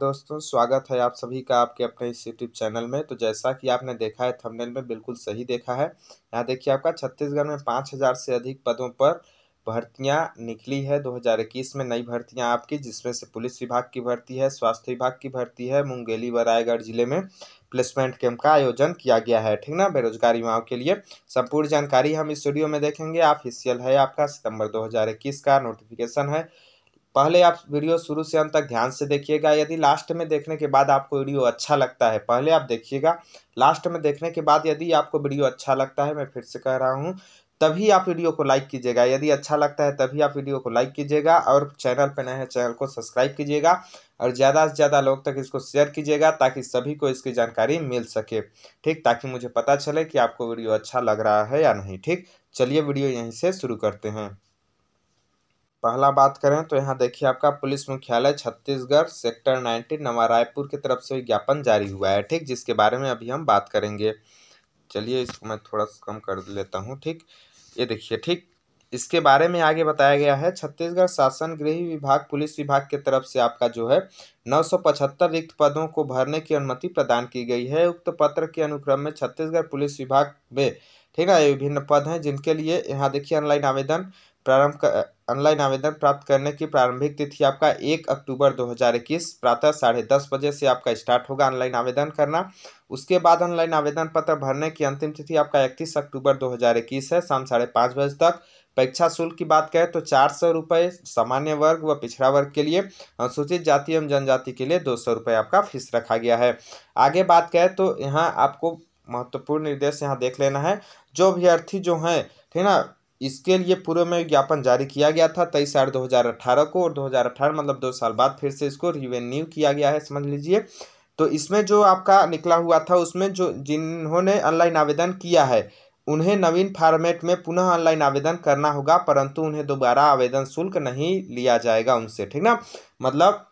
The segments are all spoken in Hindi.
दोस्तों स्वागत है आप सभी का आपके अपने इस यूट्यूब चैनल में तो जैसा कि आपने देखा है थंबनेल में बिल्कुल सही देखा है यहाँ देखिए आपका छत्तीसगढ़ में पाँच हज़ार से अधिक पदों पर भर्तियाँ निकली है 2021 में नई भर्तियाँ आपकी जिसमें से पुलिस विभाग की भर्ती है स्वास्थ्य विभाग की भर्ती है मुंगेली व रायगढ़ जिले में प्लेसमेंट कैंप का आयोजन किया गया है ठीक ना बेरोजगार युवाओं के लिए संपूर्ण जानकारी हम इस वीडियो में देखेंगे आप हिस्सेल है आपका सितंबर 2021 का नोटिफिकेशन है पहले आप वीडियो शुरू से अंत तक ध्यान से देखिएगा यदि लास्ट में देखने के बाद आपको वीडियो अच्छा लगता है पहले आप देखिएगा लास्ट में देखने के बाद यदि आपको वीडियो अच्छा लगता है मैं फिर से कह रहा हूँ तभी आप वीडियो को लाइक कीजिएगा यदि अच्छा लगता है तभी आप वीडियो को लाइक कीजिएगा और चैनल पर नए हैं चैनल को सब्सक्राइब कीजिएगा और ज़्यादा से ज़्यादा लोग तक इसको शेयर कीजिएगा ताकि सभी को इसकी जानकारी मिल सके ठीक ताकि मुझे पता चले कि आपको वीडियो अच्छा लग रहा है या नहीं ठीक चलिए वीडियो यहीं से शुरू करते हैं पहला बात करें तो यहाँ देखिए आपका पुलिस मुख्यालय छत्तीसगढ़ सेक्टर नाइनटीन नवा रायपुर की तरफ से विज्ञापन जारी हुआ है ठीक जिसके बारे में अभी हम बात करेंगे चलिए इसको मैं थोड़ा सा कम कर लेता हूँ ठीक ये देखिए ठीक इसके बारे में आगे बताया गया है छत्तीसगढ़ शासन गृह विभाग पुलिस विभाग के तरफ से आपका जो है 975 रिक्त पदों को भरने की अनुमति प्रदान की गई है उक्त पत्र के अनुक्रम में छत्तीसगढ़ पुलिस विभाग में ठीक है विभिन्न पद हैं जिनके लिए यहाँ देखिए ऑनलाइन आवेदन प्रारंभ ऑनलाइन आवेदन प्राप्त करने की प्रारंभिक तिथि आपका एक अक्टूबर 2021 प्रातः साढ़े दस बजे से आपका स्टार्ट होगा ऑनलाइन आवेदन करना उसके बाद ऑनलाइन आवेदन पत्र भरने की अंतिम तिथि आपका इकतीस अक्टूबर 2021 है शाम साढ़े पाँच बजे तक परीक्षा शुल्क की बात करें तो चार सौ रुपये सामान्य वर्ग व पिछड़ा वर्ग के लिए अनुसूचित जाति एवं जनजाति के लिए दो सौ रुपये आपका फीस रखा गया है आगे बात करें तो यहाँ आपको महत्वपूर्ण निर्देश यहाँ देख लेना है जो अभ्यर्थी जो हैं ठीक ना इसके लिए पूर्व में ज्ञापन जारी किया गया था तेईस आठ दो हज़ार अठारह को और दो हज़ार अठारह मतलब दो साल बाद फिर से इसको रिवेन्यू किया गया है समझ लीजिए तो इसमें जो आपका निकला हुआ था उसमें जो जिन्होंने ऑनलाइन आवेदन किया है उन्हें नवीन फॉर्मेट में पुनः ऑनलाइन आवेदन करना होगा परंतु उन्हें दोबारा आवेदन शुल्क नहीं लिया जाएगा उनसे ठीक ना मतलब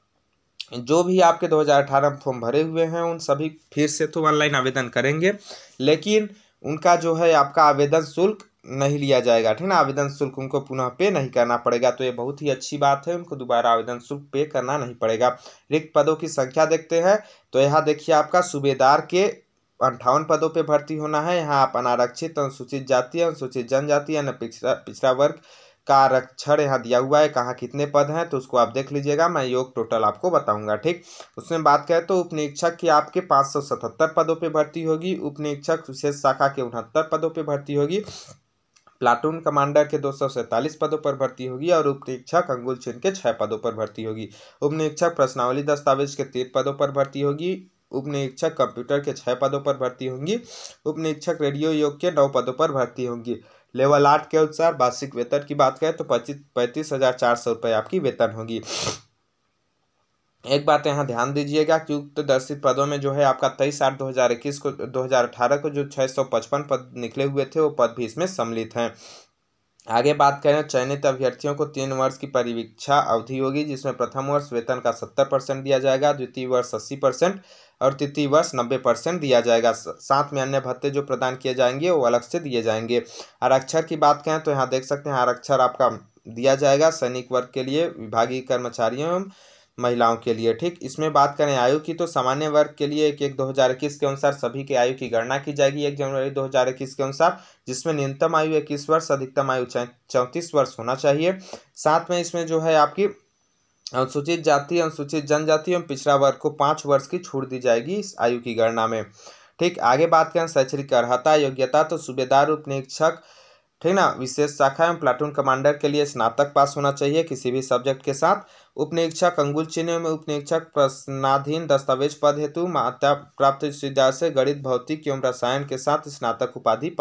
जो भी आपके 2018 फॉर्म भरे हुए हैं उन सभी फिर से तो ऑनलाइन आवेदन करेंगे लेकिन उनका जो है आपका आवेदन शुल्क नहीं लिया जाएगा ठीक ना आवेदन शुल्क उनको पुनः पे नहीं करना पड़ेगा तो ये बहुत ही अच्छी बात है उनको दोबारा आवेदन शुल्क पे करना नहीं पड़ेगा रिक्त पदों की संख्या देखते हैं तो यहाँ देखिए आपका सूबेदार के अंठावन पदों पे भर्ती होना है यहाँ आप अनारक्षित अनुसूचित जाति अनुसूचित जनजाति अन्य पिछड़ा पिछड़ा वर्ग का आरक्षण यहाँ दिया हुआ है कहाँ कितने पद हैं तो उसको आप देख लीजिएगा मैं योग टोटल आपको बताऊंगा ठीक उसमें बात करें तो उपनिरीक्षक की आपके 577 पदों पे भर्ती होगी उपनिरीक्षक विशेष शाखा के उनहत्तर पदों पे भर्ती होगी प्लाटून कमांडर के दो पदों पर भर्ती होगी और उपनिरीक्षक अंगुल चिन्ह के छः पदों पर भर्ती होगी उप प्रश्नावली दस्तावेज के तीन पदों पर भर्ती होगी उप कंप्यूटर के छः पदों पर भर्ती होंगी उप रेडियो योग के नौ पदों पर भर्ती होंगी लेवल आठ के अनुसार वार्षिक वेतन की बात करें तो पच्चीस पैंतीस हज़ार चार सौ रुपये आपकी वेतन होगी एक बात यहाँ ध्यान दीजिएगा कि उक्त दर्शित पदों में जो है आपका तेईस आठ दो हज़ार इक्कीस को दो हज़ार अठारह को जो छः सौ पचपन पद निकले हुए थे वो पद भी इसमें सम्मिलित हैं आगे बात करें चयनित अभ्यर्थियों को तीन वर्ष की परीक्षा अवधि होगी जिसमें प्रथम वर्ष वेतन का सत्तर परसेंट दिया जाएगा द्वितीय वर्ष अस्सी परसेंट और तृतीय वर्ष नब्बे परसेंट दिया जाएगा साथ में अन्य भत्ते जो प्रदान किए जाएंगे वो अलग से दिए जाएंगे आरक्षर की बात करें तो यहाँ देख सकते हैं आरक्षर आपका दिया जाएगा सैनिक वर्ग के लिए विभागीय कर्मचारियों एवं महिलाओं के लिए ठीक इसमें बात करें आयु की तो सामान्य वर्ग के लिए एक एक दो हज़ार इक्कीस के अनुसार सभी की आयु की गणना की जाएगी एक जनवरी दो हज़ार इक्कीस के अनुसार जिसमें न्यूनतम आयु इक्कीस वर्ष अधिकतम आयु चौंतीस वर्ष होना चाहिए साथ में इसमें जो है आपकी अनुसूचित जाति अनुसूचित जनजाति एवं पिछड़ा वर्ग को पाँच वर्ष की छूट दी जाएगी इस आयु की गणना में ठीक आगे बात करें शैक्षणिक अर्हता योग्यता तो सूबेदार उपनिरीक्षक ठीक ना विशेष शाखा एवं प्लाटून कमांडर के लिए स्नातक पास होना चाहिए किसी भी सब्जेक्ट के साथ उपनिरीक्षक अंगुल चिन्ह में उपनिरीक्षक प्रश्नाधीन दस्तावेज पद हेतु माता प्राप्त विश्वविद्यालय से गणित भौतिक एवं रसायन के साथ स्नातक उपाधि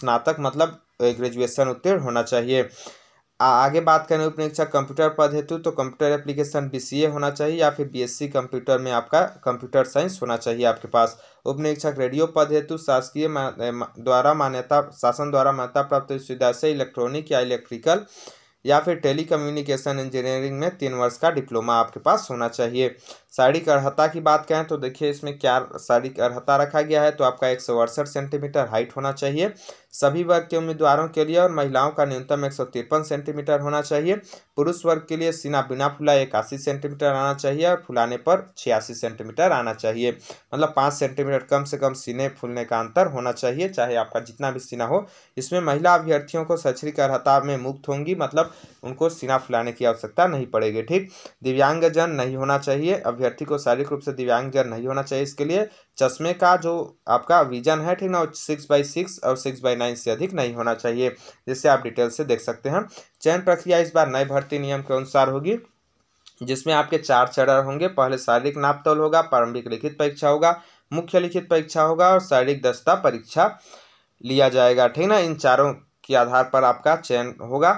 स्नातक मतलब ग्रेजुएशन उत्तीर्ण होना चाहिए आगे बात करें उपनिरीक्षक कंप्यूटर पद हेतु तो कंप्यूटर एप्लीकेशन बीसीए होना चाहिए या फिर बीएससी कंप्यूटर में आपका कंप्यूटर साइंस होना चाहिए आपके पास उपनिरीक्षक रेडियो पद हेतु शासकीय द्वारा मान्यता शासन द्वारा मान्यता प्राप्त विश्वविद्यालय से इलेक्ट्रॉनिक या इलेक्ट्रिकल या फिर टेली कम्युनिकेशन इंजीनियरिंग में तीन वर्ष का डिप्लोमा आपके पास होना चाहिए शारीरिक अर्हता की बात करें तो देखिए इसमें क्या शारीरिक अर्हता रखा गया है तो आपका एक सौ अड़सठ सेंटीमीटर हाइट होना चाहिए सभी वर्ग के उम्मीदवारों के लिए और महिलाओं का न्यूनतम एक सेंटीमीटर होना चाहिए पुरुष वर्ग के लिए सीना बिना फुलाए इक्यासी सेंटीमीटर आना चाहिए और फुलाने पर छियासी सेंटीमीटर आना चाहिए मतलब पाँच सेंटीमीटर कम से कम सीने फूलने का अंतर होना चाहिए चाहे आपका जितना भी सीना हो इसमें महिला अभ्यर्थियों को शैक्षणिक अर्ता में मुक्त होंगी मतलब उनको सीना फुलाने की आवश्यकता नहीं पड़ेगी ठीक दिव्यांगजन नहीं होना चाहिए अभ्यर्थी को शारीरिक रूप से दिव्यांगजन नहीं होना चाहिए इसके लिए चश्मे का जो आपका विजन है ठीक ना सिक्स बाई सिक्स और सिक्स बाई नाइन से अधिक नहीं होना चाहिए जिससे आप डिटेल से देख सकते हैं चयन प्रक्रिया इस बार नए भर्ती नियम के अनुसार होगी जिसमें आपके चार चरण होंगे पहले शारीरिक नापतौल होगा प्रारंभिक लिखित परीक्षा होगा मुख्य लिखित परीक्षा होगा और शारीरिक दस्ता परीक्षा लिया जाएगा ठीक ना इन चारों के आधार पर आपका चयन होगा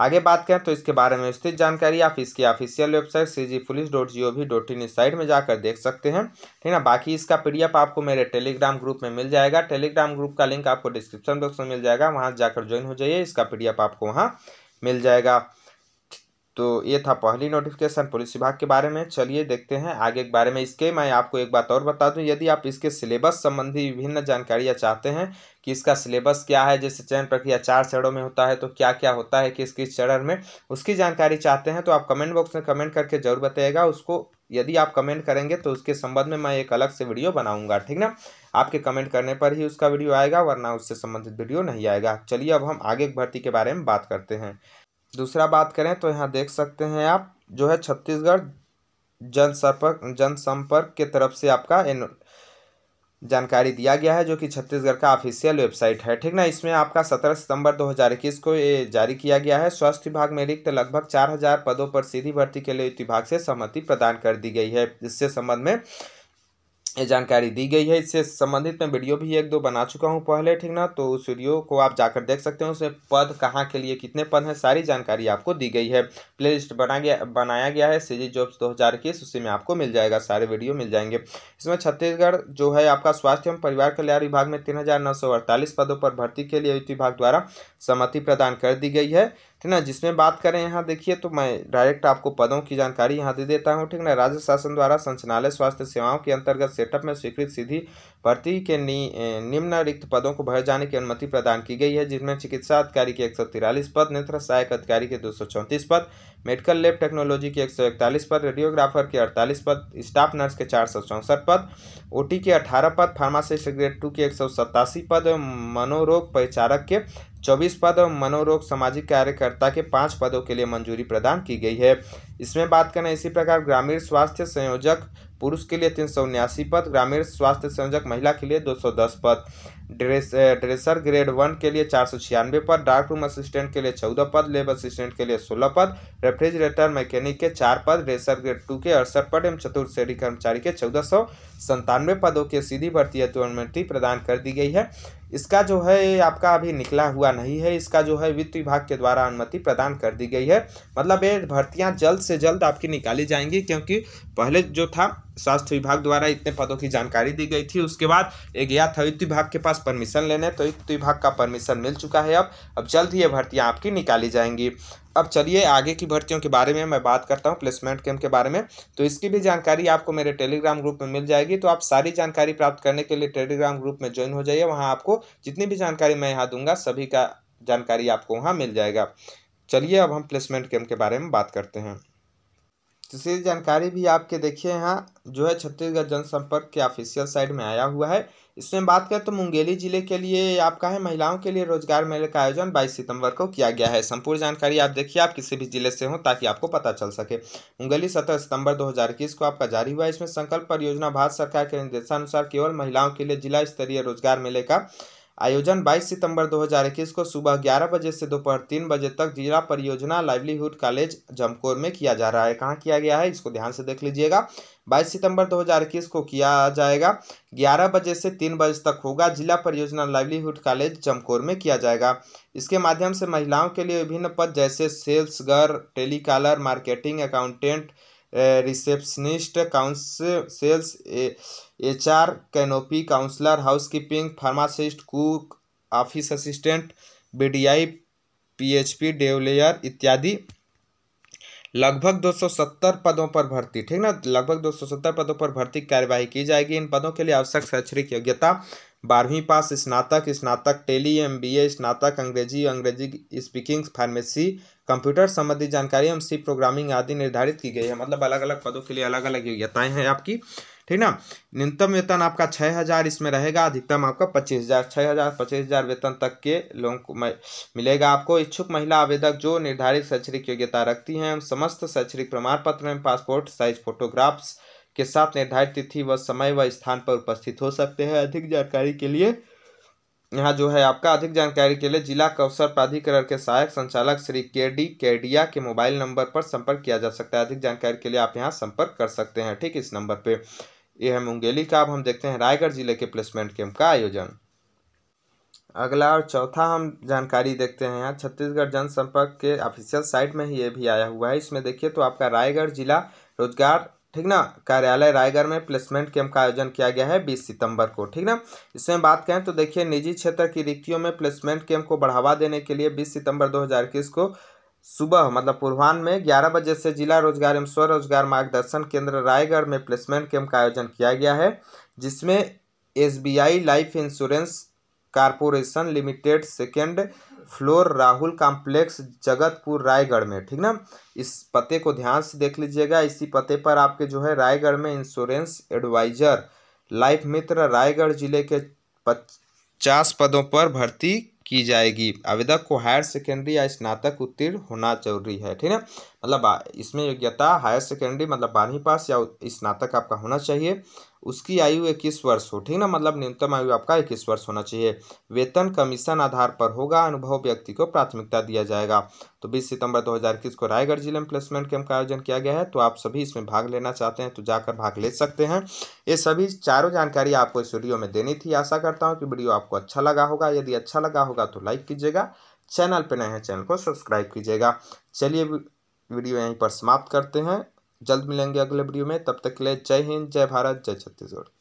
आगे बात करें तो इसके बारे में विस्तृत जानकारी आप इसकी official website C G police dot G O V dot in इस साइट में जाकर देख सकते हैं ठीक ना बाकी इसका एफ आपको मेरे टेलीग्राम ग्रुप में मिल जाएगा टेलीग्राम ग्रुप का लिंक आपको डिस्क्रिप्शन बॉक्स में मिल जाएगा वहाँ जाकर ज्वाइन हो जाइए इसका एफ आपको वहाँ मिल जाएगा तो ये था पहली नोटिफिकेशन पुलिस विभाग के बारे में चलिए देखते हैं आगे के बारे में इसके मैं आपको एक बात और बता दूं यदि आप इसके सिलेबस संबंधी विभिन्न जानकारियां चाहते हैं कि इसका सिलेबस क्या है जैसे चयन प्रक्रिया चार चरणों में होता है तो क्या क्या होता है किस किस चरण में उसकी जानकारी चाहते हैं तो आप कमेंट बॉक्स में कमेंट करके जरूर बताइएगा उसको यदि आप कमेंट करेंगे तो उसके संबंध में मैं एक अलग से वीडियो बनाऊंगा ठीक ना आपके कमेंट करने पर ही उसका वीडियो आएगा वरना उससे संबंधित वीडियो नहीं आएगा चलिए अब हम आगे भर्ती के बारे में बात करते हैं दूसरा बात करें तो यहाँ देख सकते हैं आप जो है छत्तीसगढ़ जनसंपर्क जनसंपर्क के तरफ से आपका जानकारी दिया गया है जो कि छत्तीसगढ़ का ऑफिशियल वेबसाइट है ठीक ना इसमें आपका सत्रह सितंबर 2021 को ये जारी किया गया है स्वास्थ्य विभाग में रिक्त लगभग चार हजार पदों पर सीधी भर्ती के लिए विभाग से सहमति प्रदान कर दी गई है इससे संबंध में ये जानकारी दी गई है इससे संबंधित मैं वीडियो भी एक दो बना चुका हूँ पहले ठीक ना तो उस वीडियो को आप जाकर देख सकते हो उसमें पद कहाँ के लिए कितने पद हैं सारी जानकारी आपको दी गई है प्ले लिस्ट बना गया बनाया गया है सीजी जॉब्स दो हज़ार इक्कीस उसी में आपको मिल जाएगा सारे वीडियो मिल जाएंगे इसमें छत्तीसगढ़ जो है आपका स्वास्थ्य एवं परिवार कल्याण विभाग में तीन पदों पर भर्ती के लिए विभाग द्वारा सहमति प्रदान कर दी गई है ठीक ना जिसमें बात करें यहाँ देखिए तो मैं डायरेक्ट आपको पदों की जानकारी यहाँ दे देता हूँ ठीक ना राज्य शासन द्वारा संचालय स्वास्थ्य सेवाओं के अंतर्गत सेटअप में स्वीकृत सीधी भर्ती के नि, निम्न रिक्त पदों को भरे जाने की अनुमति प्रदान की गई है जिसमें चिकित्सा अधिकारी के एक पद नेत्र सहायक अधिकारी के दो पद मेडिकल लैब टेक्नोलॉजी के एक सौ इकतालीस पद रेडियोग्राफर के अड़तालीस पद स्टाफ नर्स के चार सौ चौंसठ पद ओटी के अठारह पद फार्मासिस्ट ग्रेड टू के एक सौ सत्तासी पद एवं मनोरोग परिचारक के चौबीस पद और मनोरोग सामाजिक कार्यकर्ता के पाँच पदों के लिए मंजूरी प्रदान की गई है इसमें बात करें इसी प्रकार ग्रामीण स्वास्थ्य संयोजक पुरुष के लिए तीन सौ उन्यासी पद ग्रामीण स्वास्थ्य संयोजक महिला के लिए दो सौ दस पद ड्रेस ड्रेसर ग्रेड वन के लिए चार सौ छियानवे पद डार्क रूम असिस्टेंट के लिए चौदह पद लेब असिस्टेंट के लिए सोलह पद रेफ्रिजरेटर मैकेनिक के चार पद ड्रेसर ग्रेड टू के अड़सठ पद एवं चतुर्थ श्रेणी कर्मचारी के चौदह सौ संतानवे पदों की सीधी भर्ती अनुमति प्रदान कर दी गई है इसका जो है आपका अभी निकला हुआ नहीं है इसका जो है वित्त विभाग के द्वारा अनुमति प्रदान कर दी गई है मतलब ये भर्तियाँ जल्द से जल्द आपकी निकाली जाएंगी क्योंकि पहले जो था स्वास्थ्य विभाग द्वारा इतने पदों की जानकारी दी गई थी उसके बाद ये गया वित्त विभाग के पास परमिशन लेने तो वित्त विभाग का परमिशन मिल चुका है अब अब जल्द ही ये भर्तियाँ आपकी निकाली जाएंगी अब चलिए आगे की भर्तियों के बारे में मैं बात करता हूँ प्लेसमेंट कैम्प के बारे में तो इसकी भी जानकारी आपको मेरे टेलीग्राम ग्रुप में मिल जाएगी तो आप सारी जानकारी प्राप्त करने के लिए टेलीग्राम ग्रुप में ज्वाइन हो जाइए वहाँ आपको जितनी भी जानकारी मैं यहाँ दूंगा सभी का जानकारी आपको वहाँ मिल जाएगा चलिए अब हम प्लेसमेंट कैम्प के बारे में बात करते हैं तीसरी जानकारी भी आपके देखिए यहाँ जो है छत्तीसगढ़ जनसंपर्क के ऑफिशियल साइट में आया हुआ है इसमें बात करें तो मुंगेली जिले के लिए आपका है महिलाओं के लिए रोजगार मेले का आयोजन 22 सितंबर को किया गया है संपूर्ण जानकारी आप देखिए आप किसी भी जिले से हो ताकि आपको पता चल सके मुंगेली 17 सितंबर 2021 को आपका जारी हुआ है इसमें संकल्प परियोजना भारत सरकार के निर्देशानुसार केवल महिलाओं के लिए जिला स्तरीय रोजगार मेले का आयोजन 22 सितंबर 2021 को सुबह 11 बजे से दोपहर तीन बजे तक जिला परियोजना लाइवलीहुड कॉलेज जमकोर में किया जा रहा है कहाँ किया गया है इसको ध्यान से देख लीजिएगा 22 सितंबर 2021 को किया जाएगा 11 बजे से तीन बजे तक होगा जिला परियोजना लाइवलीहुड कॉलेज जमकोर में किया जाएगा इसके माध्यम से महिलाओं के लिए विभिन्न पद जैसे सेल्स गर टेलीकॉलर मार्केटिंग अकाउंटेंट रिसेप्शनिस्ट काउंस sales H R canopy counsellor housekeeping pharmacist cook office assistant B D I P H P developer इत्यादि लगभग 270 पदों पर भर्ती ठीक ना लगभग 270 पदों पर भर्ती कार्यवाही की जाएगी इन पदों के लिए आवश्यक शैक्षणिक योग्यता बारहवीं पास स्नातक स्नातक टेली एम बी ए स्नातक अंग्रेजी अंग्रेजी स्पीकिंग फार्मेसी कंप्यूटर संबंधी जानकारी एवं सी प्रोग्रामिंग आदि निर्धारित की गई है मतलब अलग अलग पदों के लिए अलग अलग योग्यताएं हैं आपकी ठीक ना न्यूनतम वेतन आपका छः हज़ार इसमें रहेगा अधिकतम आपका पच्चीस हज़ार छः हज़ार पच्चीस हज़ार वेतन तक के लोगों को मिलेगा आपको इच्छुक महिला आवेदक जो निर्धारित शैक्षणिक योग्यता रखती हैं समस्त शैक्षणिक प्रमाण पत्र पासपोर्ट साइज फोटोग्राफ्स के साथ निर्धारित तिथि व समय व स्थान पर उपस्थित हो सकते हैं अधिक जानकारी के लिए यहाँ जो है आपका अधिक जानकारी के लिए जिला कौशल प्राधिकरण के सहायक संचालक श्री के डी केडिया के मोबाइल नंबर पर संपर्क किया जा सकता है अधिक जानकारी के लिए आप यहाँ संपर्क कर सकते हैं ठीक इस नंबर पर यह है मुंगेली का अब हम देखते हैं रायगढ़ जिले के प्लेसमेंट कैंप का आयोजन अगला और चौथा हम जानकारी देखते हैं यहाँ छत्तीसगढ़ जनसंपर्क के ऑफिशियल साइट में ही ये भी आया हुआ है इसमें देखिए तो आपका रायगढ़ जिला रोजगार ठीक ना कार्यालय रायगढ़ में प्लेसमेंट कैंप का आयोजन किया गया है 20 सितंबर को ठीक ना इसमें बात करें तो देखिए निजी क्षेत्र की रिक्तियों में प्लेसमेंट कैंप को बढ़ावा देने के लिए 20 सितंबर 2021 को सुबह मतलब पूर्वान्ह में 11 बजे से जिला रोजगार एवं स्वरोजगार मार्गदर्शन केंद्र रायगढ़ में प्लेसमेंट कैंप का आयोजन किया गया है जिसमें S life insurance corporation limited second floor Rahul complex Jagatpur Raigarh में ठीक ना इस पते को ध्यान से देख लीजिएगा इसी पते पर आपके जो है रायगढ़ में इंश्योरेंस एडवाइजर लाइफ मित्र रायगढ़ जिले के पचास पदों पर भर्ती की जाएगी आवेदक को हायर सेकेंडरी या स्नातक उत्तीर्ण होना जरूरी है ठीक है मतलब इसमें योग्यता हायर सेकेंडरी मतलब बारहवीं पास या स्नातक आपका होना चाहिए उसकी आयु इक्कीस वर्ष हो ठीक ना मतलब न्यूनतम आयु आपका इक्कीस वर्ष होना चाहिए वेतन कमीशन आधार पर होगा अनुभव व्यक्ति को प्राथमिकता दिया जाएगा तो 20 सितंबर 2021 को रायगढ़ जिले में प्लेसमेंट कैंप का आयोजन किया गया है तो आप सभी इसमें भाग लेना चाहते हैं तो जाकर भाग ले सकते हैं ये सभी चारों जानकारी आपको इस वीडियो में देनी थी आशा करता हूँ कि वीडियो आपको अच्छा लगा होगा यदि अच्छा लगा होगा तो लाइक कीजिएगा चैनल पर नए हैं चैनल को सब्सक्राइब कीजिएगा चलिए वीडियो यहीं पर समाप्त करते हैं जल्द मिलेंगे अगले वीडियो में तब तक के लिए जय हिंद जय भारत जय छत्तीसगढ़